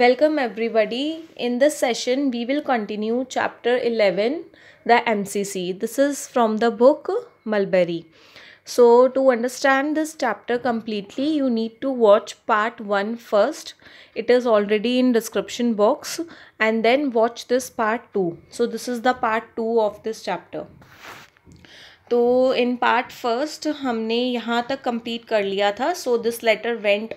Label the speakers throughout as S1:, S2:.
S1: Welcome everybody. In this session, we will continue chapter 11, the MCC. This is from the book Mulberry. So to understand this chapter completely, you need to watch part 1 first. It is already in description box and then watch this part 2. So this is the part 2 of this chapter. तो in part first हमने यहाँ तक complete कर लिया था so this letter went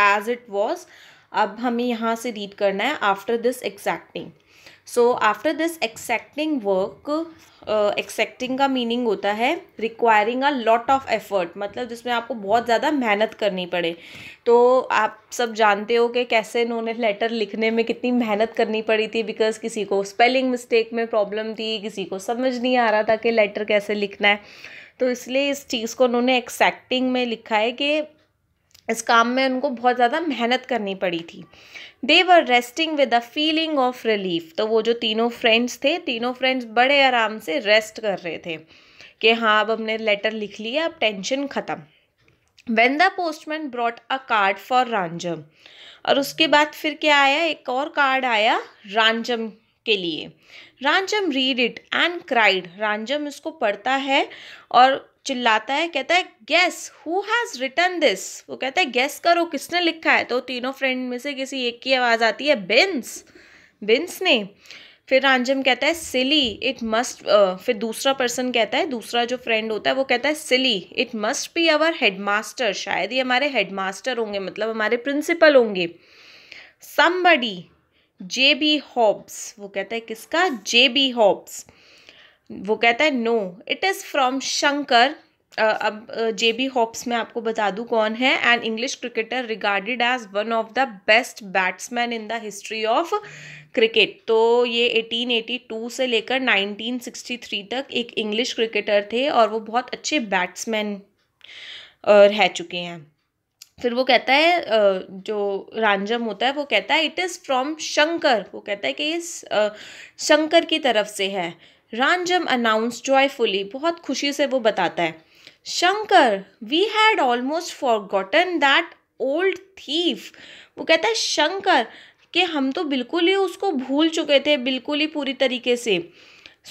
S1: as it was अब हमें यहाँ से रीड करना है after this exacting so after this exacting work exacting का मीनिंग होता है requiring a lot of effort मतलब जिसमें आपको बहुत ज़्यादा मेहनत करनी पड़े तो आप सब जानते हो कि कैसे इन्होंने लेटर लिखने में कितनी मेहनत करनी पड़ी थी बिकॉज किसी को स्पेलिंग मिस्टेक में प्रॉब्लम थी किसी को समझ नहीं आ रहा था कि लेटर कैसे लिखना है तो इसलिए इस चीज़ को उन्होंने एक्सेक्टिंग में लिखा है कि इस काम में उनको बहुत ज़्यादा मेहनत करनी पड़ी थी they were resting with a feeling of relief तो वो जो तीनों फ्रेंड्स थे तीनों फ्रेंड्स बड़े आराम से रेस्ट कर रहे थे कि हाँ अब हमने लेटर लिख लिया अब टेंशन ख़त्म when the postman brought a card for Rajam और उसके बाद फिर क्या आया एक और कार्ड आया रांझम के लिए Rajam read it and cried Rajam इसको पढ़ता है और चिल्लाता है कहता है guess who has return this वो कहता है गैस करो किसने लिखा है तो तीनों फ्रेंड में से किसी एक की आवाज़ आती है बिन्स बिन्स ने फिर रंजम कहता है सिली इट मस्ट फिर दूसरा पर्सन कहता है दूसरा जो फ्रेंड होता है वो कहता है silly it must be our headmaster शायद ये हमारे हेडमास्टर होंगे मतलब हमारे प्रिंसिपल होंगे समबडी जे बी हॉब्स वो कहता है किसका जे बी हॉब्स वो कहता है no it is from Shankar अब जे बी हॉप्स में आपको बता दूँ कौन है and English cricketer regarded as one of the best batsman in the history of cricket तो ये 1882 से लेकर 1963 तक एक इंग्लिश क्रिकेटर थे और वो बहुत अच्छे बैट्समैन रह चुके हैं फिर वो कहता है जो रानजम होता है वो कहता है इट इज़ फ्रॉम शंकर वो कहता है कि इस शंकर की तरफ से है जम अनाउंस जॉयफुली बहुत खुशी से वो बताता है Shankar we had almost forgotten that old thief वो कहता है शंकर कि हम तो बिल्कुल ही उसको भूल चुके थे बिल्कुल ही पूरी तरीके से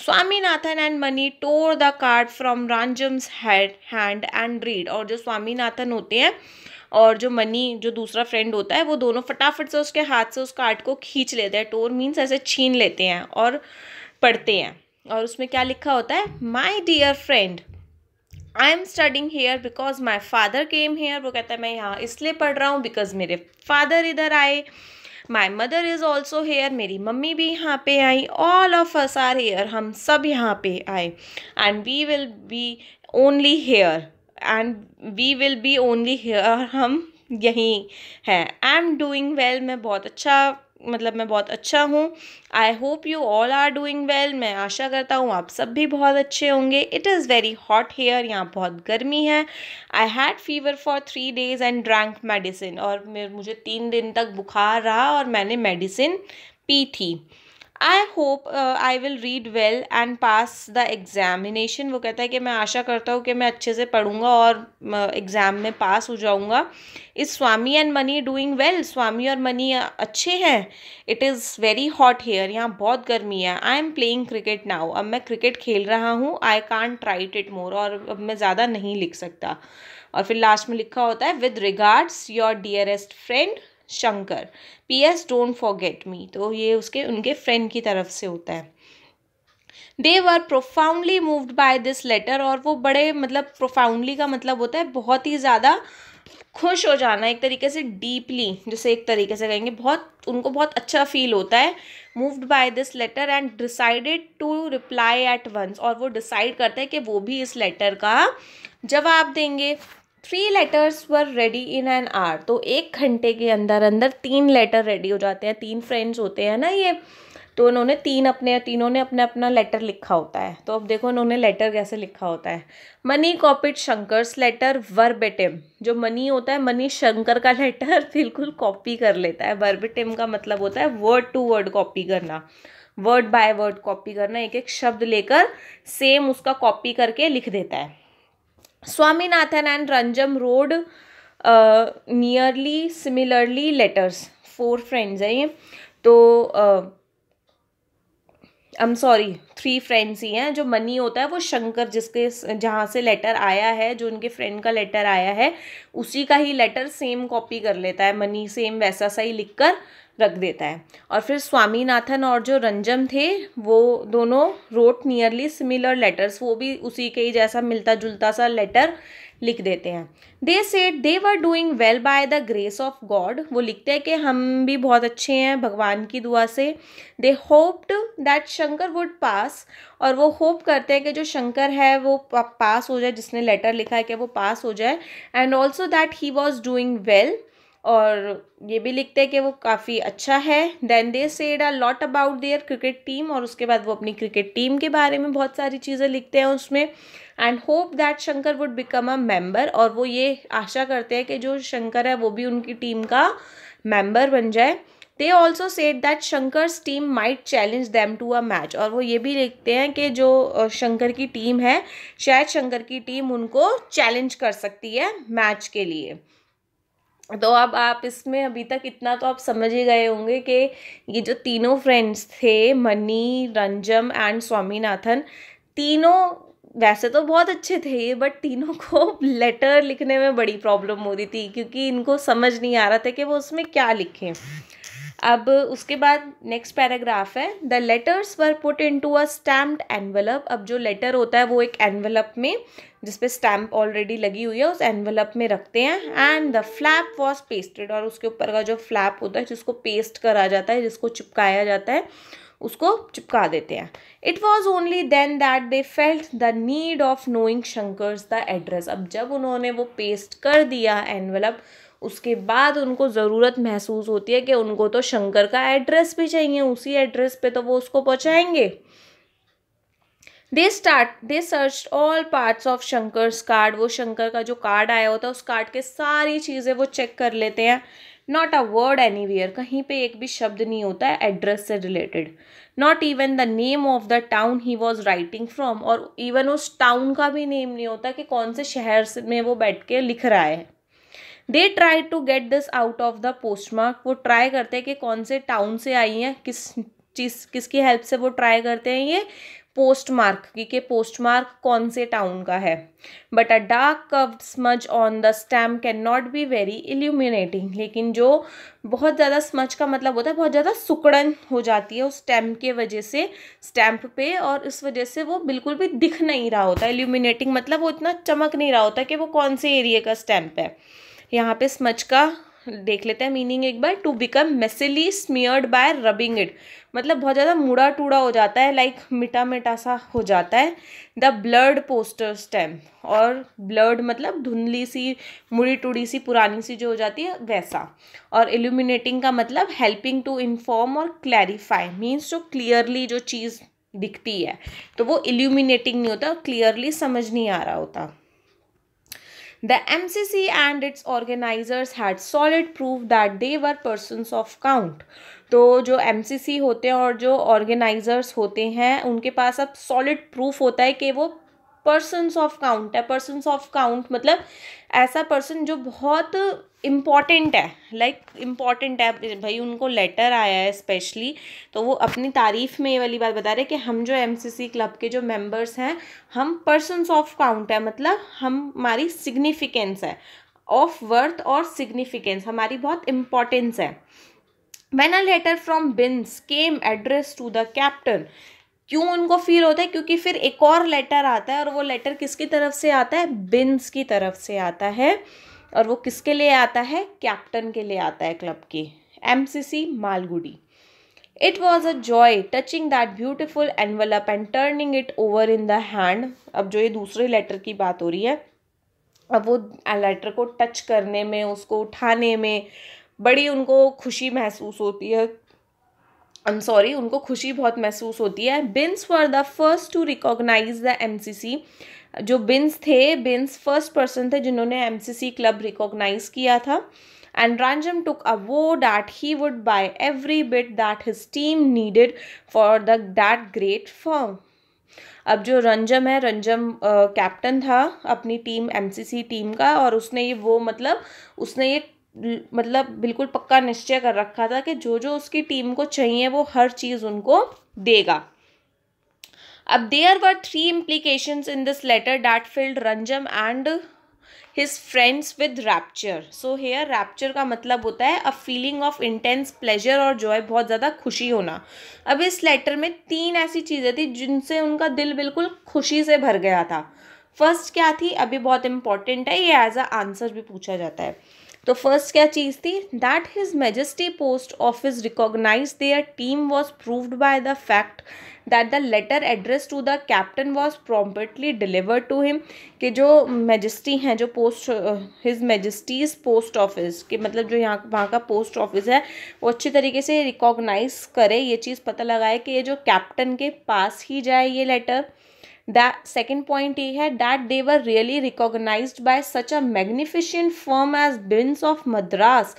S1: Swaminathan and Mani tore the card from Rajam's had hand and read और जो स्वामीनाथन होते हैं और जो मनी जो दूसरा फ्रेंड होता है वो दोनों फटाफट से उसके हाथ से उस कार्ड को खींच लेते हैं टोर मीन्स ऐसे छीन लेते हैं और पढ़ते हैं और उसमें क्या लिखा होता है my dear friend I am studying here because my father came here वो कहता है मैं यहाँ इसलिए पढ़ रहा हूँ बिकॉज मेरे फादर इधर आए my mother is also here मेरी मम्मी भी यहाँ पे I all of us are here हम सब यहाँ पे आए and we will be only here and we will be only here हम यहीं हैं आई एम डूइंग वेल मैं बहुत अच्छा मतलब मैं बहुत अच्छा हूँ I hope you all are doing well मैं आशा करता हूँ आप सब भी बहुत अच्छे होंगे it is very hot here यहाँ बहुत गर्मी है I had fever for three days and drank medicine और मुझे तीन दिन तक बुखार रहा और मैंने मेडिसिन पी थी I hope I will read well and pass the examination वो कहता है कि मैं आशा करता हूँ कि मैं अच्छे से पढ़ूंगा और एग्ज़ाम में पास हो जाऊँगा is Swami and Mani doing well Swami और मनी अच्छे हैं it is very hot here यहाँ बहुत गर्मी है I am playing cricket now अब मैं क्रिकेट खेल रहा हूँ आई कान राइट इट मोर और अब मैं ज़्यादा नहीं लिख सकता और फिर लास्ट में लिखा होता है with regards your dearest friend Shankar P S don't forget me तो ये उसके उनके फ्रेंड की तरफ से होता है they were profoundly moved by this letter और वो बड़े मतलब प्रोफाउंडली का मतलब होता है बहुत ही ज़्यादा खुश हो जाना एक तरीके से डीपली जैसे एक तरीके से कहेंगे बहुत उनको बहुत अच्छा फील होता है moved by this letter and decided to reply at once और वो डिसाइड करते हैं कि वो भी इस लेटर का जवाब देंगे three letters were ready in an hour तो एक घंटे के अंदर अंदर तीन लेटर रेडी हो जाते हैं तीन फ्रेंड्स होते हैं ना ये तो उन्होंने तीन अपने तीनों ने अपना अपना लेटर लिखा होता है तो अब देखो उन्होंने लेटर कैसे लिखा होता है Mani copied Shankar's letter verbatim जो मनी होता है मनी शंकर का लेटर बिल्कुल कॉपी कर लेता है वर्बेटिम का मतलब होता है वर्ड टू वर्ड कॉपी करना वर्ड बाय वर्ड कॉपी करना एक एक शब्द लेकर सेम उसका कॉपी करके लिख देता है Swaminathan and Rajam wrote nearly similarly letters four friends हैं ये तो I am sorry three friends ही हैं जो मनी होता है वो शंकर जिसके जहाँ से लेटर आया है जो उनके फ्रेंड का लेटर आया है उसी का ही लेटर सेम कॉपी कर लेता है मनी सेम वैसा सा ही लिख कर रख देता है और फिर स्वामीनाथन और जो रंजम थे वो दोनों रोट नियरली सिमिलर लेटर्स वो भी उसी के ही जैसा मिलता जुलता सा लेटर लिख देते हैं they said they were doing well by the grace of God वो लिखते हैं कि हम भी बहुत अच्छे हैं भगवान की दुआ से they hoped that Shankar would pass और वो होप करते हैं कि जो शंकर है वो पास हो जाए जिसने लेटर लिखा है कि वो पास हो जाए and also that he was doing well और ये भी लिखते हैं कि वो काफ़ी अच्छा है then they said a lot about their cricket team और उसके बाद वो अपनी क्रिकेट टीम के बारे में बहुत सारी चीज़ें लिखते हैं उसमें and hope that Shankar would become a member और वो ये आशा करते हैं कि जो शंकर है वो भी उनकी टीम का मेम्बर बन जाए they also said that Shankar team might challenge them to a match और वो ये भी लिखते हैं कि जो शंकर की टीम है शायद शंकर की टीम उनको चैलेंज कर सकती है मैच के लिए तो अब आप इसमें अभी तक इतना तो आप समझ ही गए होंगे कि ये जो तीनों फ्रेंड्स थे मनी रंजम एंड स्वामीनाथन तीनों वैसे तो बहुत अच्छे थे ये बट तीनों को लेटर लिखने में बड़ी प्रॉब्लम हो रही थी क्योंकि इनको समझ नहीं आ रहा था कि वो उसमें क्या लिखें अब उसके बाद नेक्स्ट पैराग्राफ है the letters were put into a stamped envelope अब जो लेटर होता है वो एक एनवलप में जिसपे स्टैम्प ऑलरेडी लगी हुई है उस एनवलप में रखते हैं and the flap was pasted और उसके ऊपर का जो फ्लैप होता है जिसको पेस्ट करा जाता है जिसको चिपकाया जाता है उसको चिपका देते हैं it was only then that they felt the need of knowing Shankar's the address अब जब उन्होंने वो पेस्ट कर दिया एनवलप उसके बाद उनको ज़रूरत महसूस होती है कि उनको तो शंकर का एड्रेस भी चाहिए उसी एड्रेस पे तो वो उसको पहुँचाएंगे they start they search all parts of Shankar's card वो शंकर का जो कार्ड आया होता है उस कार्ड के सारी चीज़ें वो चेक कर लेते हैं not a word anywhere कहीं पे एक भी शब्द नहीं होता है एड्रेस से related not even the name of the town he was writing from और इवन उस टाउन का भी नेम नहीं होता कि कौन से शहर में वो बैठ के लिख रहा है they try to get this out of the postmark वो ट्राई करते हैं कि कौन से टाउन से आई हैं किस चीज़ किसकी हेल्प से वो ट्राई करते हैं ये पोस्टमार्क की के पोस्टमार्क कौन से टाउन का है but a dark curve smudge on the stamp can not be very illuminating लेकिन जो बहुत ज़्यादा स्मज का मतलब होता है बहुत ज़्यादा सुकड़न हो जाती है उस स्टैम्प के वजह से स्टैम्प पे और इस वजह से वो बिल्कुल भी दिख नहीं रहा होता इल्यूमिनेटिंग मतलब वो इतना चमक नहीं रहा होता कि वो कौन से एरिए का स्टैम्प है यहाँ पे स्मज का देख लेते हैं मीनिंग एक बार to become messily smeared by rubbing it मतलब बहुत ज़्यादा मुड़ा टूड़ा हो जाता है लाइक मिटा मिटा सा हो जाता है द ब्लर्ड पोस्टर स्टेम और ब्लर्ड मतलब धुंधली सी मुड़ी टूड़ी सी पुरानी सी जो हो जाती है वैसा और इल्यूमिनेटिंग का मतलब हेल्पिंग टू इन्फॉर्म और क्लैरिफाई मीन्स जो क्लियरली जो चीज़ दिखती है तो वो इल्यूमिनेटिंग नहीं होता क्लियरली समझ नहीं आ रहा होता The MCC and its organizers had solid proof that they were persons of count. तो जो एम होते हैं और जो ऑर्गेनाइजर्स होते हैं उनके पास अब सॉलिड प्रूफ होता है कि वो पर्सनस ऑफ काउंट है पर्सनस ऑफ काउंट मतलब ऐसा पर्सन जो बहुत इम्पॉर्टेंट है लाइक like, इम्पॉर्टेंट है भाई उनको लेटर आया है स्पेशली तो वो अपनी तारीफ़ में ये वाली बात बता रहे हैं कि हम जो एमसीसी क्लब के जो मेंबर्स हैं हम पर्सनस ऑफ काउंट है मतलब हम हमारी सिग्निफिकेंस है ऑफ वर्थ और सिग्निफिकेंस हमारी बहुत इम्पॉर्टेंस है when a letter from Binns came address to the captain क्यों उनको फील होता है क्योंकि फिर एक और लेटर आता है और वो लेटर किसकी तरफ से आता है बिन्स की तरफ से आता है और वो किसके लिए आता है कैप्टन के लिए आता है क्लब के M Malgudi it was a joy touching that beautiful envelope and turning it over in the hand अब जो ये दूसरे लेटर की बात हो रही है अब वो लेटर को टच करने में उसको उठाने में बड़ी उनको खुशी महसूस होती है एम सॉरी उनको खुशी बहुत महसूस होती है Binns for the first to recognise the M जो बिन्स थे बिन्स फर्स्ट पर्सन थे जिन्होंने एम क्लब रिकॉग्नाइज किया था and रानजम took a vow that he would buy every bit that his team needed for the that great form अब जो रंजम है रंजम captain था अपनी टीम सी टीम का और उसने ये वो मतलब उसने ये मतलब बिल्कुल पक्का निश्चय कर रखा था कि जो जो उसकी टीम को चाहिए वो हर चीज़ उनको देगा अब there were three implication in this letter that filled Rajam and his friends with rapture so here rapture का मतलब होता है a feeling of intense pleasure और जो है बहुत ज़्यादा खुशी होना अब इस लेटर में तीन ऐसी चीज़ें थी जिनसे उनका दिल बिल्कुल खुशी से भर गया था फर्स्ट क्या थी अभी बहुत इंपॉर्टेंट है ये एज अ आंसर भी पूछा जाता है तो फर्स्ट क्या चीज़ थी that His Majesty post office recognise their team was proved by the fact that the letter address to the captain was promptly deliver to him कि जो मेजेस्टी हैं जो post His Majesty's post office के मतलब जो यहाँ वहाँ का पोस्ट ऑफिस है वो अच्छी तरीके से रिकॉग्नाइज करे ये चीज़ पता लगाए कि ये जो कैप्टन के पास ही जाए ये लेटर दैट सेकेंड पॉइंट ये है that they were really recognise by such a magnificent form as Binns of Madras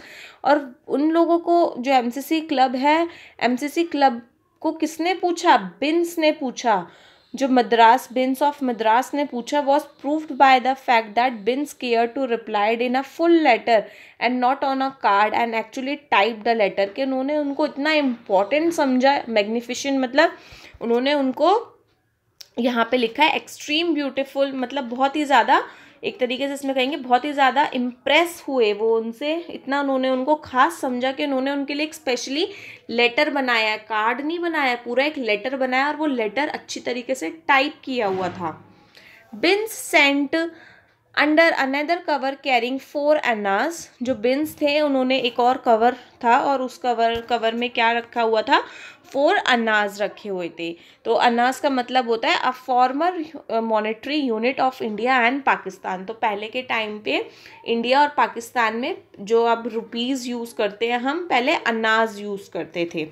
S1: और उन लोगों को जो एम सी सी क्लब है एम सी सी क्लब को किसने पूछा बिन्स ने पूछा जो मद्रास बिन्स ऑफ मद्रास ने पूछा was proved by the fact that Binns care to replied in a full letter and not on a card and actually type the letter कि उन्होंने उनको इतना इम्पॉर्टेंट समझा मैग्निफिशन मतलब उन्होंने उनको यहाँ पे लिखा है एक्सट्रीम ब्यूटीफुल मतलब बहुत ही ज़्यादा एक तरीके से इसमें कहेंगे बहुत ही ज़्यादा इम्प्रेस हुए वो उनसे इतना उन्होंने उनको खास समझा कि उन्होंने उनके लिए एक स्पेशली लेटर बनाया कार्ड नहीं बनाया पूरा एक लेटर बनाया और वो लेटर अच्छी तरीके से टाइप किया हुआ था Binns sent under another cover carrying four अनाज जो बिन्स थे उन्होंने एक और कवर था और उस कवर कवर में क्या रखा हुआ था फोर अनाज रखे हुए थे तो अनाज का मतलब होता है a former monetary unit of India and Pakistan तो पहले के टाइम पे इंडिया और पाकिस्तान में जो अब रुपीज़ यूज़ करते हैं हम पहले अनाज यूज़ करते थे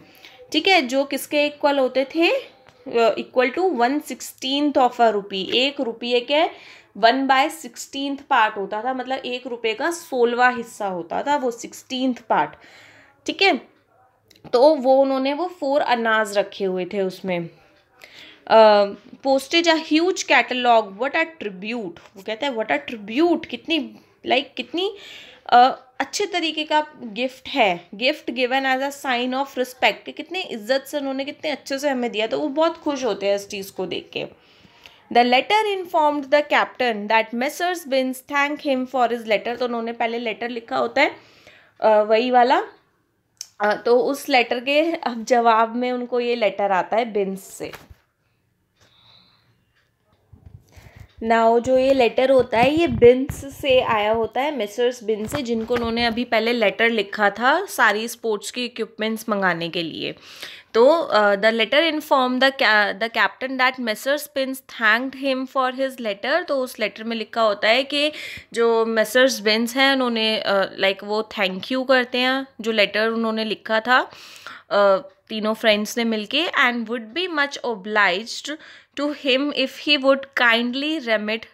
S1: ठीक है जो किसके इक्वल होते थे equal to one sixteen of a rupee एक रुपये के वन बाय सिक्सटीनथ पार्ट होता था मतलब एक रुपये का सोलवा हिस्सा होता था वो सिक्सटींथ पार्ट ठीक है तो वो उन्होंने वो फोर अनाज रखे हुए थे उसमें postage a huge catalogue what a tribute वो कहते हैं व्हाट अ ट्रिब्यूट कितनी लाइक like, कितनी uh, अच्छे तरीके का गिफ्ट है gift given as a sign of respect कितने इज्जत से उन्होंने कितने अच्छे से हमें दिया तो वो बहुत खुश होते हैं इस चीज़ को देख के the letter informed the captain that Messrs Binns thank him for his letter तो उन्होंने पहले लेटर लिखा होता है वही वाला तो उस लेटर के अब जवाब में उनको ये लेटर आता है बिन्स से नाउ जो ये लेटर होता है ये बिन्स से आया होता है मिसर्स बिन से जिनको उन्होंने अभी पहले लेटर लिखा था सारी स्पोर्ट्स की इक्विपमेंट्स मंगाने के लिए तो the letter inform the the captain that Messrs Binns thanked him for his letter तो उस लेटर में लिखा होता है कि जो मिसर्स बिन्स हैं उन्होंने लाइक uh, like वो थैंक यू करते हैं जो लेटर उन्होंने लिखा था uh, तीनों फ्रेंड्स ने मिलके and would be much obliged to him if he would kindly remit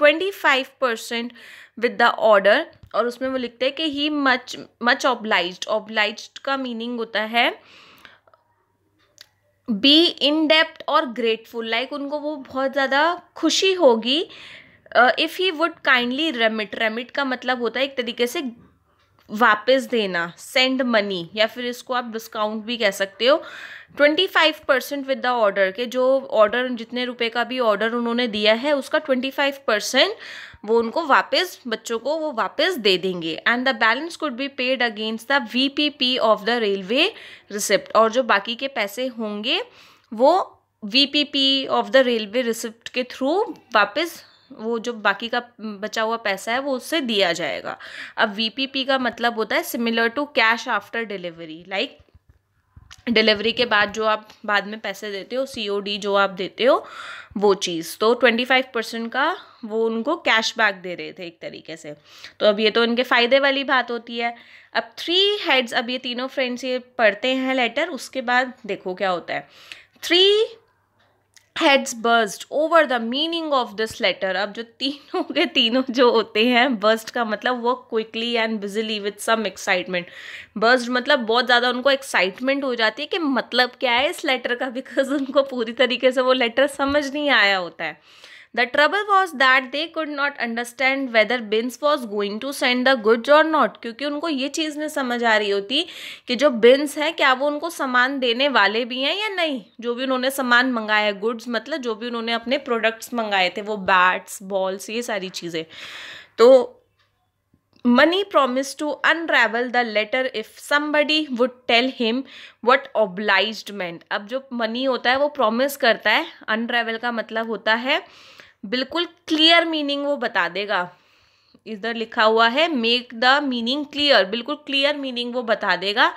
S1: five percent with the order और उसमें वो लिखते हैं कि he much much oblige oblige का मीनिंग होता है बी इन डेप्ट और ग्रेटफुल लाइक उनको वो बहुत ज़्यादा खुशी होगी if he would kindly remit remit का मतलब होता है एक तरीके से वापस देना सेंड मनी या फिर इसको आप डिस्काउंट भी कह सकते हो twenty five percent with the order के जो ऑर्डर जितने रुपए का भी ऑर्डर उन्होंने दिया है उसका ट्वेंटी फाइव परसेंट वो उनको वापस बच्चों को वो वापस दे देंगे and the balance could be paid against the V P P of the railway receipt और जो बाकी के पैसे होंगे वो V P P of the railway receipt के थ्रू वापस वो जो बाकी का बचा हुआ पैसा है वो उससे दिया जाएगा अब वीपीपी का मतलब होता है similar to cash after delivery like delivery के बाद जो आप बाद में पैसे देते हो सीओडी जो आप देते हो वो चीज़ तो ट्वेंटी फाइव परसेंट का वो उनको कैश बैक दे रहे थे एक तरीके से तो अब ये तो इनके फ़ायदे वाली बात होती है अब थ्री हेड्स अब ये तीनों फ्रेंड्स ये पढ़ते हैं लेटर उसके बाद देखो क्या होता है three heads burst over the meaning of this letter अब जो तीनों के तीनों जो होते हैं बर्स्ट का मतलब वो quickly and busily with some excitement burst मतलब बहुत ज़्यादा उनको एक्साइटमेंट हो जाती है कि मतलब क्या है इस लेटर का बिकॉज उनको पूरी तरीके से वो लेटर समझ नहीं आया होता है The trouble was that they could not understand whether Binns was going to send the goods or not. क्योंकि उनको ये चीज़ नहीं समझ आ रही होती कि जो बिन्स हैं क्या वो उनको सामान देने वाले भी हैं या नहीं जो भी उन्होंने सामान मंगाया है गुड्स मतलब जो भी उन्होंने अपने प्रोडक्ट्स मंगाए थे वो बैट्स बॉल्स ये सारी चीज़ें तो Mani promise to un unravel the letter if somebody would tell him what oblige man अब जो मनी होता है वो प्रोमिस करता है अन अनरेवल का मतलब होता है बिल्कुल क्लियर मीनिंग वो बता देगा इधर लिखा हुआ है मेक द मीनिंग क्लियर बिल्कुल क्लियर मीनिंग वो बता देगा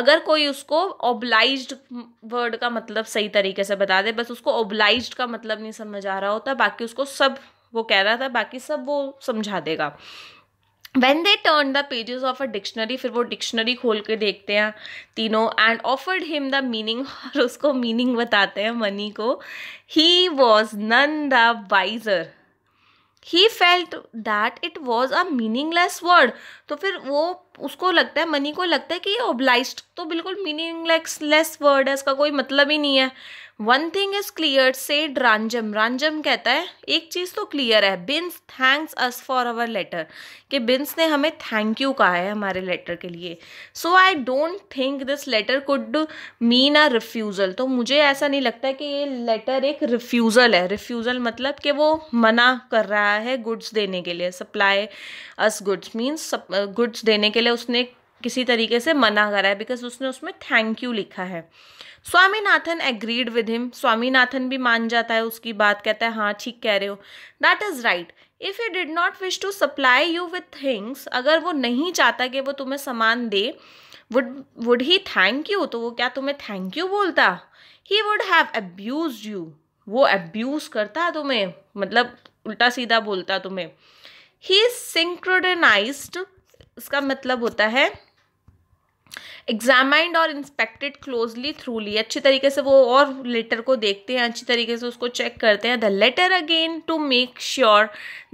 S1: अगर कोई उसको ओबलाइज वर्ड का मतलब सही तरीके से बता दे बस उसको ओबलाइज का मतलब नहीं समझ आ रहा होता बाकी उसको सब वो कह रहा था बाकी सब वो समझा देगा when they turn the pages of a dictionary फिर वो डिक्शनरी खोल के देखते हैं तीनों and offered him the meaning और उसको मीनिंग बताते हैं मनी को he was none the wiser he felt that it was a meaningless word तो फिर वो उसको लगता है मनी को लगता है कि ये ओब्लाइज तो बिल्कुल मीनिंगलेस लेस वर्ड है इसका कोई मतलब ही नहीं है one thing is clear said Rajam Rajam कहता है एक चीज़ तो क्लियर है Binns thanks us for our letter कि बिन्स ने हमें थैंक यू कहा है हमारे लेटर के लिए so I don't think this letter could mean a refusal तो मुझे ऐसा नहीं लगता कि ये लेटर एक रिफ्यूज़ल है रिफ्यूज़ल मतलब कि वो मना कर रहा है गुड्स देने के लिए supply us goods means goods देने के लिए उसने किसी तरीके से मना करा है बिकॉज उसने उसमें थैंक यू लिखा है Swaminathan agreed with him Swaminathan भी मान जाता है उसकी बात कहता है हाँ ठीक कह रहे हो that is right if you did not wish to supply you with things अगर वो नहीं चाहता कि वो तुम्हें सामान दे would would he thank you तो वो क्या तुम्हें थैंक यू बोलता he would have abuse you वो एब्यूज़ करता तुम्हें मतलब उल्टा सीधा बोलता तुम्हें ही सिंक्रोडनाइज इसका मतलब होता है एग्जामाइंड और इंस्पेक्टेड क्लोजली थ्रूली अच्छे तरीके से वो और लेटर को देखते हैं अच्छी तरीके से उसको चेक करते हैं the letter again to make sure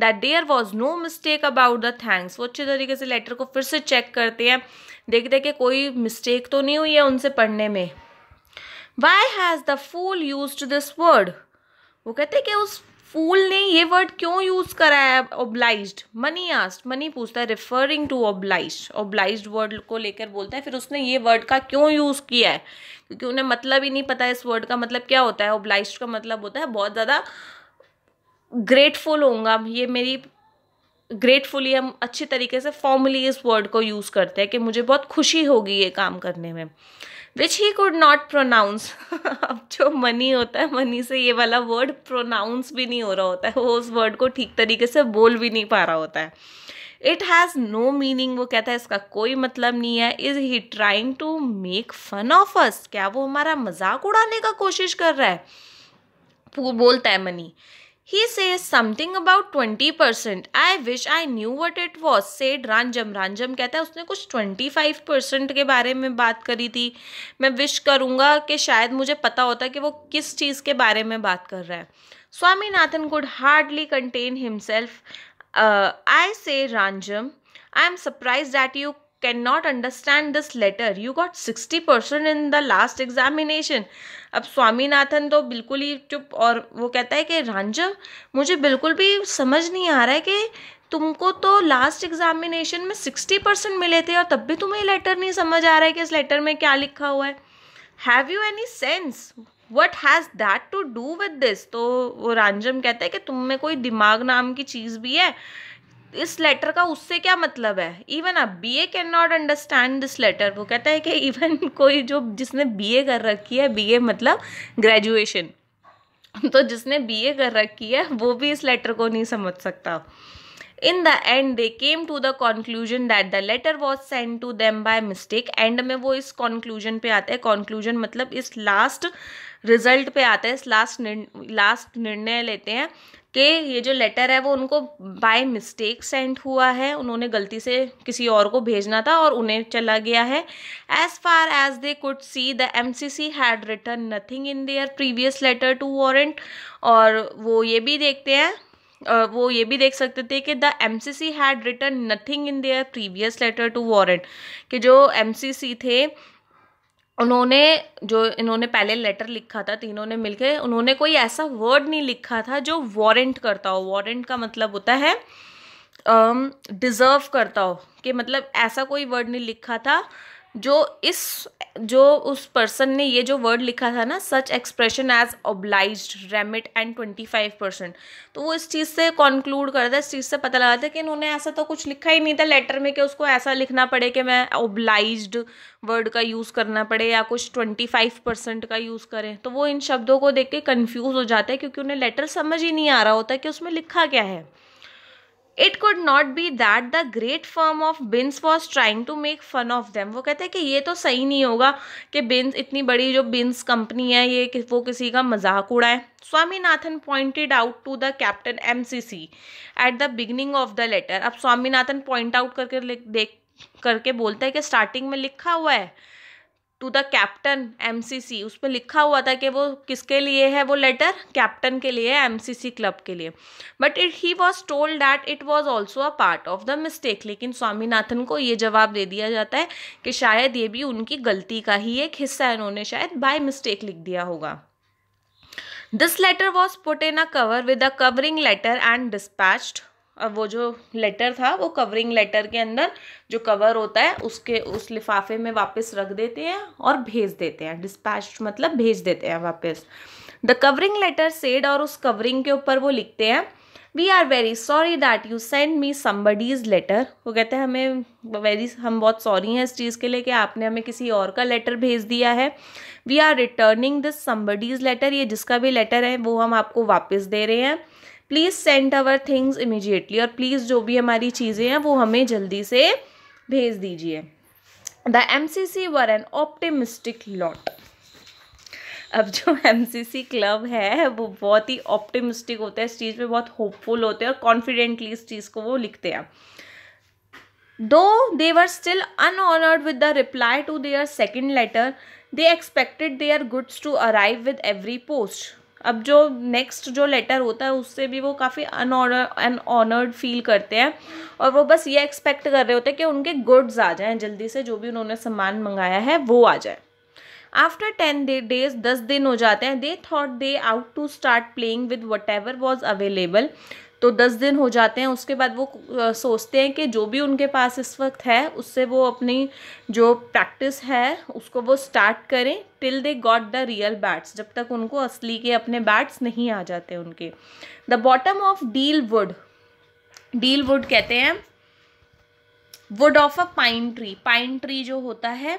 S1: that there was no mistake about the thanks वो अच्छे तरीके से लेटर को फिर से चेक करते हैं देखते हैं कि कोई मिस्टेक तो नहीं हुई है उनसे पढ़ने में why has the fool use this word वो कहते हैं कि उस फूल ने ये वर्ड क्यों यूज करा है ओब्लाइज मनी आस्ट मनी पूछता है referring to oblige oblige word को लेकर बोलता है फिर उसने ये वर्ड का क्यों यूज किया है क्योंकि उन्हें मतलब ही नहीं पता इस वर्ड का मतलब क्या होता है ओब्लाइज का मतलब होता है बहुत ज़्यादा ग्रेटफुल होंगे ये मेरी ग्रेटफुली हम अच्छे तरीके से फॉर्मली इस वर्ड को यूज़ करते हैं कि मुझे बहुत खुशी होगी ये काम करने में which he could not pronounce अब जो मनी होता है मनी से ये वाला वर्ड प्रोनाउंस भी नहीं हो रहा होता है वो उस वर्ड को ठीक तरीके से बोल भी नहीं पा रहा होता है इट हैज़ नो मीनिंग वो कहता है इसका कोई मतलब नहीं है is he trying to make fun of us क्या वो हमारा मजाक उड़ाने का कोशिश कर रहा है बोलता है Mani He says something about 20%. I wish I knew what it was, said Ranjam. Ranjam कहता है उसने कुछ 25% के बारे में बात करी थी मैं विश करूँगा कि शायद मुझे पता होता कि वो किस चीज़ के बारे में बात कर रहा है Swaminathan could hardly contain himself I say Ranjam, I am surprised that you cannot understand this letter. You got 60% in the last examination. अब स्वामीनाथन तो बिल्कुल ही चुप और वो कहता है कि रांझा मुझे बिल्कुल भी समझ नहीं आ रहा है कि तुमको तो लास्ट एग्जामिनेशन में सिक्सटी परसेंट मिले थे और तब भी तुम्हें लेटर नहीं समझ आ रहा है कि इस लेटर में क्या लिखा हुआ है have you any sense what has that to do with this तो वो रांझम कहता है कि तुम में कोई दिमाग नाम की चीज़ भी है इस लेटर का उससे क्या मतलब है इवन अब B A can not understand this letter वो कहता है कि इवन कोई जो जिसने बी ए कर रखी है बी ए मतलब ग्रेजुएशन तो जिसने बी ए कर रखी है वो भी इस लेटर को नहीं समझ सकता in the end they came to the conclusion that the letter was send to them by mistake end में वो इस कॉन्क्लूजन पे आते हैं कॉन्क्लूजन मतलब इस लास्ट रिजल्ट पे आते हैं इस लास्ट लास्ट निर्णय लेते हैं कि ये जो लेटर है वो उनको बाय मिस्टेक सेंड हुआ है उन्होंने गलती से किसी और को भेजना था और उन्हें चला गया है as far as they could see the M C C had return nothing in their previous letter to warrant और वो ये भी देखते हैं Uh, वो ये भी देख सकते थे कि the M C C had return nothing in their previous letter to warrant कि जो एम सी सी थे उन्होंने जो इन्होंने पहले लेटर लिखा था तीनों ने मिलके उन्होंने कोई ऐसा वर्ड नहीं लिखा था जो वारंट करता हो वारंट का मतलब होता है डिज़र्व um, करता हो कि मतलब ऐसा कोई वर्ड नहीं लिखा था जो इस जो उस पर्सन ने ये जो वर्ड लिखा था ना such expression as oblige remit and twenty five percent तो वो इस चीज़ से कंक्लूड करता है इस चीज़ से पता लगा था कि इन्होंने ऐसा तो कुछ लिखा ही नहीं था लेटर में कि उसको ऐसा लिखना पड़े कि मैं ओब्लाइज वर्ड का यूज़ करना पड़े या कुछ ट्वेंटी फाइव परसेंट का यूज़ करें तो वो इन शब्दों को देख के कन्फ्यूज़ हो जाता है क्योंकि उन्हें लेटर समझ ही नहीं आ रहा होता कि उसमें लिखा क्या है it could not be that the great firm of Binns was trying to make fun of them वो कहते हैं कि ये तो सही नहीं होगा कि बिन्स इतनी बड़ी जो बिन्स कंपनी है ये वो किसी का मजाक उड़ाए Swaminathan pointed out to the captain M C C at the beginning of the letter अब स्वामीनाथन पॉइंट आउट करके देख करके बोलता है कि स्टार्टिंग में लिखा हुआ है टू द कैप्टन एमसीसी उसमें लिखा हुआ था कि वो किसके लिए है वो लेटर कैप्टन के लिए है एमसीसी क्लब के लिए but it he was told that it was also a part of the mistake लेकिन स्वामीनाथन को ये जवाब दे दिया जाता है कि शायद ये भी उनकी गलती का ही एक हिस्सा है उन्होंने शायद बाय मिस्टेक लिख दिया होगा this letter was put in a cover with a covering letter and dispatched वो जो लेटर था वो कवरिंग लेटर के अंदर जो कवर होता है उसके उस लिफाफे में वापस रख देते हैं और भेज देते हैं डिस्पैच मतलब भेज देते हैं वापस द कवरिंग लेटर सेड और उस कवरिंग के ऊपर वो लिखते हैं we are very sorry that you send me somebody's letter वो कहते हैं हमें वेरी हम बहुत सॉरी हैं इस चीज़ के लिए कि आपने हमें किसी और का लेटर भेज दिया है we are returning this somebody's letter ये जिसका भी लेटर है वो हम आपको वापस दे रहे हैं please send our things immediately और प्लीज़ जो भी हमारी चीज़ें हैं वो हमें जल्दी से भेज दीजिए the M C C were an optimistic lot अब जो एम सी सी क्लब है वो बहुत ही ऑप्टिमिस्टिक होता है इस चीज़ पे बहुत होपफुल होते हैं और कॉन्फिडेंटली इस चीज़ को वो लिखते हैं though they were still unhonoured with the reply to their second letter they expected their goods to arrive with every post अब जो नेक्स्ट जो लेटर होता है उससे भी वो काफ़ी अनऑनर अनऑनर्ड फील करते हैं और वो बस ये एक्सपेक्ट कर रहे होते हैं कि उनके गुड्स आ जाएं जल्दी से जो भी उन्होंने सामान मंगाया है वो आ जाए आफ्टर टेन डेज दस दिन हो जाते हैं they thought they ought to start playing with whatever was available तो दस दिन हो जाते हैं उसके बाद वो सोचते हैं कि जो भी उनके पास इस वक्त है उससे वो अपनी जो प्रैक्टिस है उसको वो स्टार्ट करें till they got the real bats जब तक उनको असली के अपने बैट्स नहीं आ जाते उनके the bottom of deal wood deal wood कहते हैं wood of a pine tree pine tree जो होता है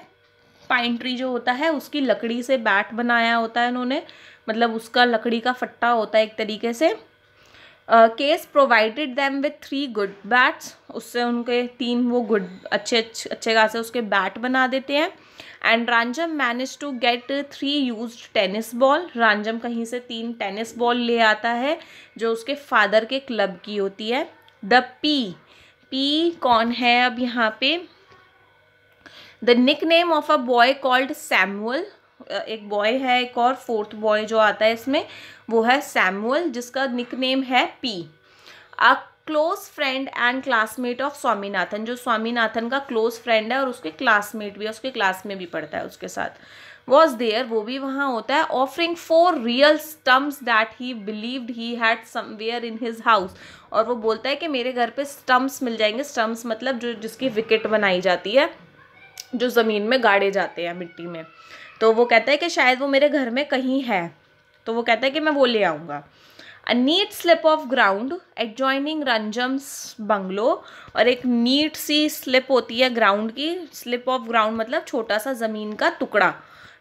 S1: पाइन ट्री जो होता है उसकी लकड़ी से बैट बनाया होता है उन्होंने मतलब उसका लकड़ी का फट्टा होता है एक तरीके से case provided them with three good bats उससे उनके तीन वो गुड अच्छे अच्छे खासे उसके बैट बना देते हैं and Ranjam manage to get three use tennis ball Ranjam कहीं से तीन टेनिस बॉल ले आता है जो उसके फादर के क्लब की होती है द पी पी कौन है अब यहाँ पे the nick name of a boy called Samuel एक बॉय है एक और फोर्थ बॉय जो आता है इसमें वो है सैमुअल जिसका निक नेम है Pea a close friend and classmate of Swaminathan जो स्वामीनाथन का क्लोज फ्रेंड है और उसके क्लासमेट भी है उसके क्लास में भी पढ़ता है उसके साथ वॉज देयर वो भी वहाँ होता है offering four real stumps that he believed he had somewhere in his house और वो बोलता है कि मेरे घर पे स्टम्प्स मिल जाएंगे स्टम्प्स मतलब जो जिसकी विकेट बनाई जाती है जो ज़मीन में गाड़े जाते हैं मिट्टी में तो वो कहता है कि शायद वो मेरे घर में कहीं है तो वो कहता है कि मैं वो ले आऊँगा a neat slip of ground adjoining Ranjam's bungalow और एक नीट सी स्लिप होती है ग्राउंड की स्लिप ऑफ ग्राउंड मतलब छोटा सा ज़मीन का टुकड़ा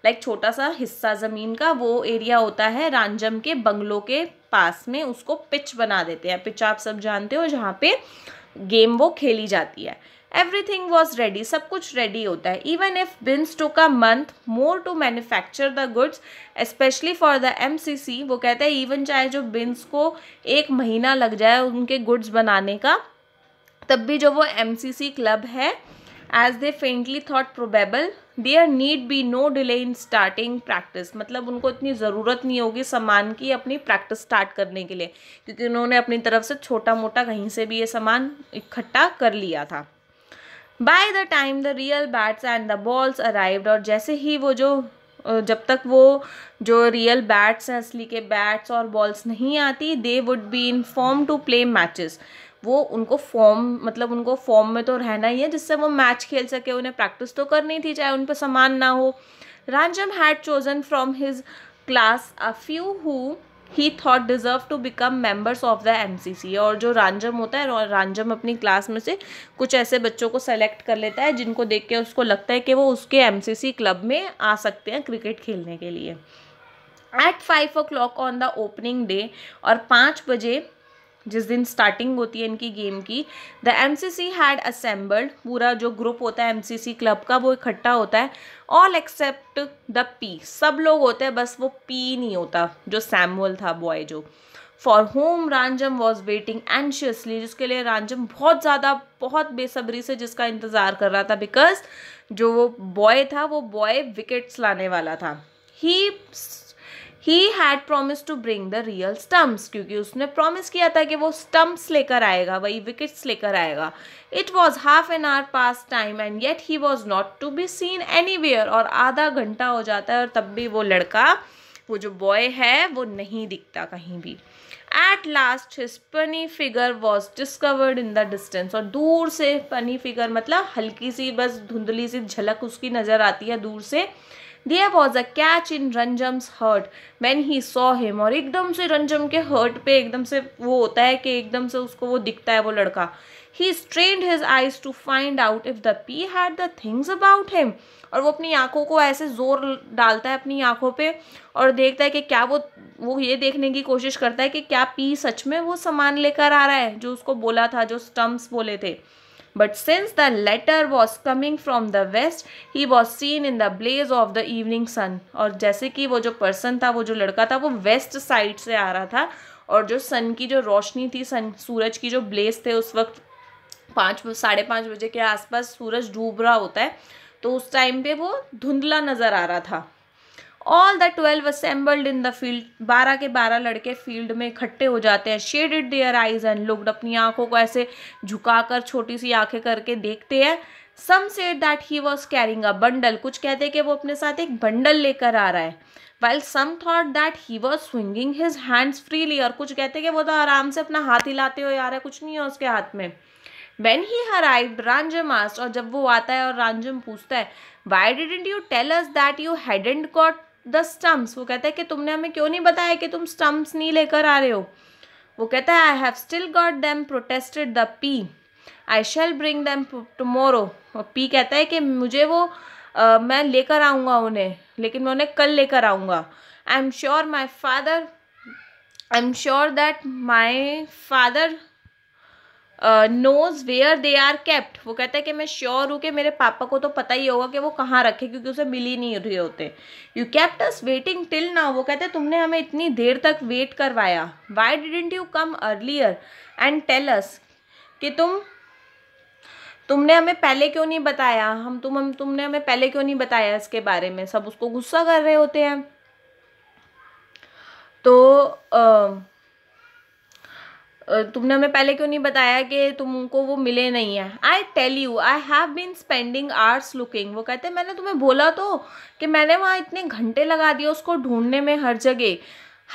S1: लाइक छोटा सा हिस्सा ज़मीन का वो एरिया होता है रंजम के बंगलो के पास में उसको पिच बना देते हैं पिच आप सब जानते हो जहाँ पे गेम वो खेली जाती है एवरीथिंग वॉज रेडी सब कुछ रेडी होता है even if Binns took a month more to manufacture the goods specially for the M C C वो कहते हैं इवन चाहे जो बिन्स को एक महीना लग जाए उनके गुड्स बनाने का तब भी जो वो एम सी सी क्लब है as they faintly thought probable there need be no delay in starting practice मतलब उनको इतनी ज़रूरत नहीं होगी सामान की अपनी प्रैक्टिस स्टार्ट करने के लिए क्योंकि उन्होंने अपनी तरफ से छोटा मोटा कहीं से भी ये सामान इकट्ठा कर लिया था by the time the real bats and the balls arrived और जैसे ही वो जो जब तक वो जो रियल बैट्स हैं असली के बैट्स और बॉल्स नहीं आती they would be in form to play matches वो उनको फॉर्म मतलब उनको फॉर्म में तो रहना ही है जिससे वो मैच खेल सके उन्हें प्रैक्टिस तो करनी थी चाहे उन पर सामान ना हो Ranjam had chosen from his class a few who he thought deserve to become members of the C और जो रांझम होता है और अपनी क्लास में से कुछ ऐसे बच्चों को सेलेक्ट कर लेता है जिनको देख के उसको लगता है कि वो उसके सी क्लब में आ सकते हैं क्रिकेट खेलने के लिए at five o'clock on the opening day और पाँच बजे जिस दिन स्टार्टिंग होती है इनकी गेम की the M C C had assembled पूरा जो ग्रुप होता है एम सी सी क्लब का वो इकट्ठा होता है ऑल एक्सेप्ट द पी सब लोग होते हैं बस वो पी नहीं होता जो सैमुअल था बॉय जो for whom Ranjam was waiting anxiously जिसके लिए रानजम बहुत ज़्यादा बहुत बेसब्री से जिसका इंतज़ार कर रहा था बिकॉज जो वो बॉय था वो बॉय विकेट्स लाने वाला था he he had promise to bring the real stumps क्योंकि उसने प्रॉमिस किया था कि वो स्टम्प्स लेकर आएगा वही विकेट्स लेकर आएगा it was half an hour past time and yet he was not to be seen any और आधा घंटा हो जाता है और तब भी वो लड़का वो जो बॉय है वो नहीं दिखता कहीं भी eight last his puny figure was discovered in the distance और दूर से पनी फिगर मतलब हल्की सी बस धुंधली सी झलक उसकी नज़र आती है दूर से there was a catch in Ranjam's heart when he saw him और एकदम से रंजम के हर्ट पे एकदम से वो होता है कि एकदम से उसको वो दिखता है वो लड़का he strained his eyes to find out if the Pea had the things about him और वो अपनी आंखों को ऐसे जोर डालता है अपनी आंखों पे और देखता है कि क्या वो वो ये देखने की कोशिश करता है कि क्या पी सच में वो सामान लेकर आ रहा है जो उसको बोला था जो स्टम्प्स बोले थे But since the letter was coming from the west, he was seen in the blaze of the evening sun. और जैसे कि वो जो पर्सन था वो जो लड़का था वो वेस्ट साइड से आ रहा था और जो सन की जो रोशनी थी सन सूरज की जो ब्लेज थे उस वक्त पाँच साढ़े पाँच बजे के आसपास सूरज डूब रहा होता है तो उस टाइम पे वो धुंधला नज़र आ रहा था all the twelve assembled in the field बारह के बारह लड़के फील्ड में इकट्ठे हो जाते हैं shaded their eyes and looked अपनी आंखों को ऐसे झुकाकर छोटी सी आंखें करके देखते हैं some said that he was carrying a bundle कुछ कहते हैं कि वो अपने साथ एक बंडल लेकर आ रहा है well some thought that he was swinging his hands freely और कुछ कहते हैं कि वो तो आराम से अपना हाथ हिलाते हुए आ रहा है कुछ नहीं है उसके हाथ में वेन ही हराइव रांजम आस्ट और जब वो आता है और रांजम पूछता है why didn't you tell us that you hadn't got the stumps वो कहता है कि तुमने हमें क्यों नहीं बताया कि तुम स्टम्प्स नहीं लेकर आ रहे हो वो कहता है I have still got them protested the Pea I shall bring them tomorrow और पी कहता है कि मुझे वो आ, मैं लेकर आऊँगा उन्हें लेकिन मैं उन्हें कल लेकर आऊँगा I am sure my father I am sure that my father knows where they are kept वो कहता है कि मैं श्योर हूँ कि मेरे पापा को तो पता ही होगा कि वो कहाँ रखे क्योंकि उसे मिल ही नहीं रहे होते you kept us waiting till now वो कहते हैं तुमने हमें इतनी देर तक वेट करवाया why didn't you come earlier and tell us कि तुम तुमने हमें पहले क्यों नहीं बताया हम तुम हम तुमने हमें पहले क्यों नहीं बताया इसके बारे में सब उसको गुस्सा कर रहे होते हैं तो आ, uh, तुमने हमें पहले क्यों नहीं बताया कि तुमको वो मिले नहीं है I tell you I have been spending hours looking वो कहते हैं मैंने तुम्हें बोला तो कि मैंने वहाँ इतने घंटे लगा दिए उसको ढूंढने में हर जगह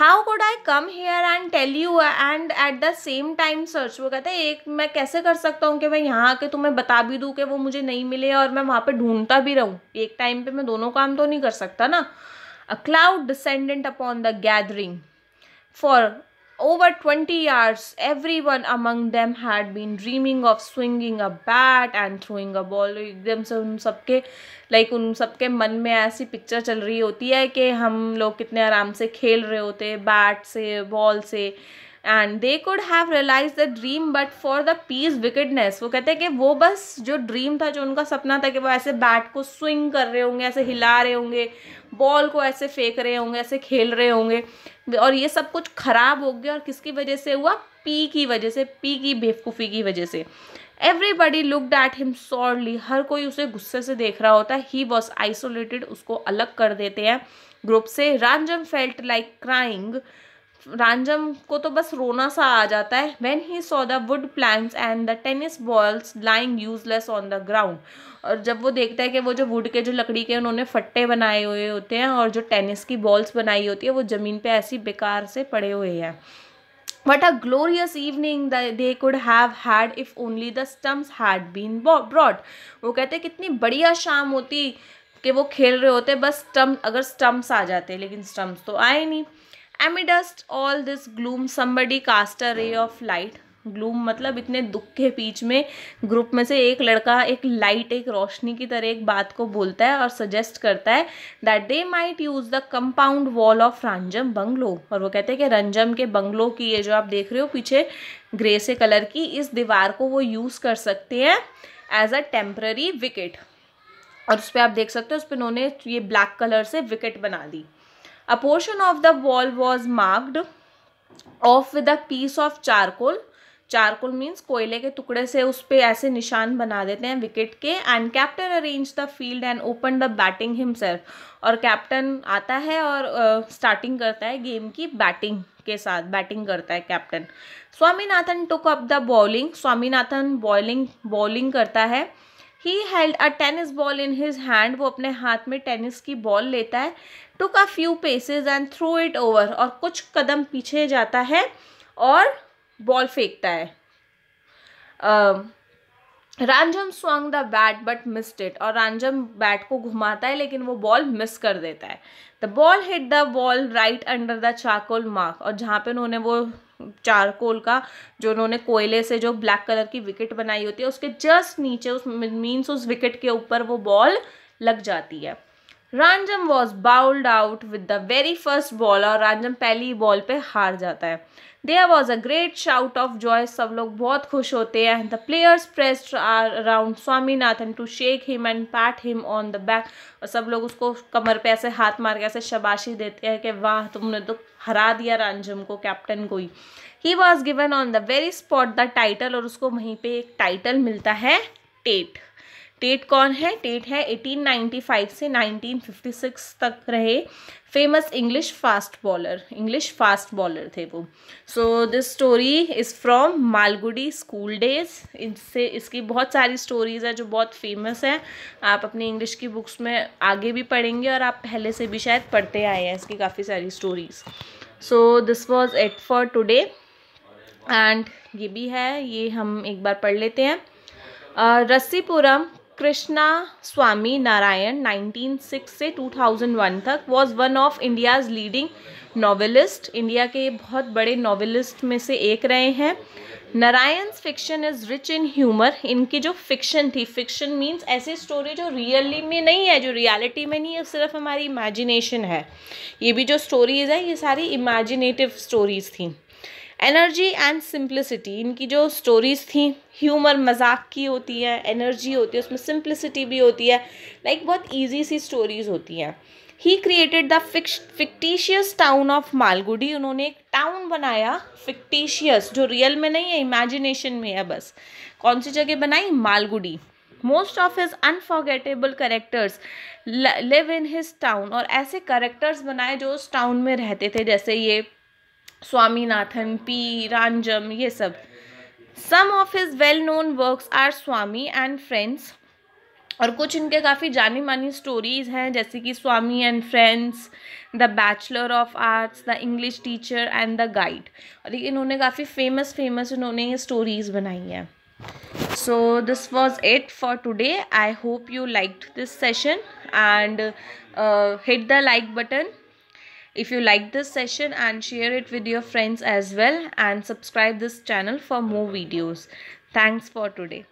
S1: how could I come here and tell you and at the same time search वो कहते हैं एक मैं कैसे कर सकता हूँ कि मैं यहाँ आके तुम्हें बता भी दूँ कि वो मुझे नहीं मिले और मैं वहाँ पर ढूंढता भी रहूँ एक टाइम पर मैं दोनों काम तो नहीं कर सकता ना a cloud descended upon the gathering for Over 20 years everyone among them had been dreaming of swinging a bat and throwing a ball. तो एकदम से उन सबके लाइक उन सबके मन में ऐसी पिक्चर चल रही होती है कि हम लोग कितने आराम से खेल रहे होते बैट से बॉल से and they could have realise the dream but for the Pea's wickedness वो कहते हैं कि वो बस जो ड्रीम था जो उनका सपना था कि वो ऐसे बैट को स्विंग कर रहे होंगे ऐसे हिला रहे होंगे बॉल को ऐसे फेंक रहे होंगे ऐसे खेल रहे होंगे और ये सब कुछ ख़राब हो गया और किसकी वजह से हुआ पी की वजह से पी की बेवकूफ़ी की वजह से everybody looked at him sourly हर कोई उसे गुस्से से देख रहा होता है ही वॉज आइसोलेटेड उसको अलग कर देते हैं ग्रुप से Ranjam felt like crying Ranjam को तो बस रोना सा आ जाता है when he saw the wood planks and the tennis balls lying useless on the ground और जब वो देखता है कि वो जो वुड के जो लकड़ी के उन्होंने फट्टे बनाए हुए होते हैं और जो टेनिस की बॉल्स बनाई होती है वो ज़मीन पे ऐसी बेकार से पड़े हुए हैं What glorious evening the they could have had if only the stumps had been brought वो कहते कितनी बढ़िया शाम होती कि वो खेल रहे होते बस स्टम्प अगर स्टम्प्स आ जाते लेकिन स्टम्प्स तो आए नहीं amidst all this gloom somebody cast a ray of light gloom मतलब इतने दुख के बीच में ग्रुप में से एक लड़का एक लाइट एक रोशनी की तरह एक बात को बोलता है और सजेस्ट करता है that they might use the compound wall of Rajam bungalow और वो कहते हैं कि रंजम के बंगलो की ये जो आप देख रहे हो पीछे ग्रे से कलर की इस दीवार को वो यूज़ कर सकते हैं एज अ टेम्प्ररी विकेट और उस पर आप देख सकते हो उस पर उन्होंने ये ब्लैक कलर से विकेट बना दी A portion of the wall was marked off with a piece of charcoal. Charcoal means कोयले के टुकड़े से उस पर ऐसे निशान बना देते हैं विकेट के and captain arrange the field and open the batting himself और कैप्टन आता है और स्टार्टिंग uh, करता है गेम की बैटिंग के साथ बैटिंग करता है captain Swaminathan took up the bowling Swaminathan bowling bowling करता है he held a tennis ball in his hand वो अपने हाथ में टेनिस की बॉल लेता है took a few paces and throw it over और कुछ कदम पीछे जाता है और बॉल फेंकता है Rajam swung the bat but missed it और रांझम बैट को घुमाता है लेकिन वो बॉल मिस कर देता है the ball hit the ball right under the charcoal mark और जहाँ पे उन्होंने वो चारकोल का जो उन्होंने कोयले से जो ब्लैक कलर की विकेट बनाई होती है उसके जस्ट नीचे उस मीन्स उस विकेट के ऊपर वो बॉल लग जाती है Rajam was bowled out with the very first ball और रांजम पहली बॉल पे हार जाता है there was a great shout of joy सब लोग बहुत खुश होते हैं the players pressed are around Swaminathan to shake him and pat him on the back और सब लोग उसको कमर पे ऐसे हाथ मार के ऐसे शबाशी देते हैं कि वाह तुमने तो हरा दिया रंजम को कैप्टन को he was given on the very spot the title और उसको वहीं पे एक टाइटल मिलता है टेट टेट कौन है टेट है 1895 से 1956 तक रहे famous English fast bowler English fast bowler थे वो so this story is from Malgudi school days इससे इसकी बहुत सारी स्टोरीज़ है जो बहुत फेमस हैं आप अपनी इंग्लिश की बुक्स में आगे भी पढ़ेंगे और आप पहले से भी शायद पढ़ते आए हैं इसकी काफ़ी सारी stories so this was it for today and ये भी है ये हम एक बार पढ़ लेते हैं रस्सीपुरम कृष्णा स्वामी नारायण सिक्स से 2001 तक was one of India's leading novelist India के बहुत बड़े नॉवेलिस्ट में से एक रहे हैं Narayan fiction is rich in humour इनकी जो फिक्शन थी फिक्शन मीन्स ऐसी स्टोरी जो रियली में नहीं है जो रियलिटी में नहीं है सिर्फ हमारी इमेजिनेशन है ये भी जो स्टोरीज़ हैं ये सारी इमेजिनेटिव स्टोरीज़ थी एनर्जी एंड सिंप्लिसिटी इनकी जो स्टोरीज थी ह्यूमर मजाक की होती है एनर्जी होती है उसमें सिंप्लिसिटी भी होती है लाइक like, बहुत ईजी सी स्टोरीज होती हैं he created the fictitious town of Malgudi उन्होंने एक टाउन बनाया फिक्टिशियस जो रियल में नहीं है इमेजिनेशन में है बस कौन सी जगह बनाई Malgudi most of his unforgettable characters live in his town और ऐसे करेक्टर्स बनाए जो उस टाउन में रहते थे जैसे ये स्वामीनाथन पी रानजम ये सब some of his well known works are Swami and friends और कुछ इनके काफ़ी जानी मानी स्टोरीज़ हैं जैसे कि Swami and friends the bachelor of arts the English teacher and the guide और इन्होंने काफ़ी फेमस फेमस इन्होंने ये स्टोरीज़ बनाई हैं so this was it for today I hope you like this session and hit the like button If you like this session and share it with your friends as well and subscribe this channel for more videos. Thanks for today.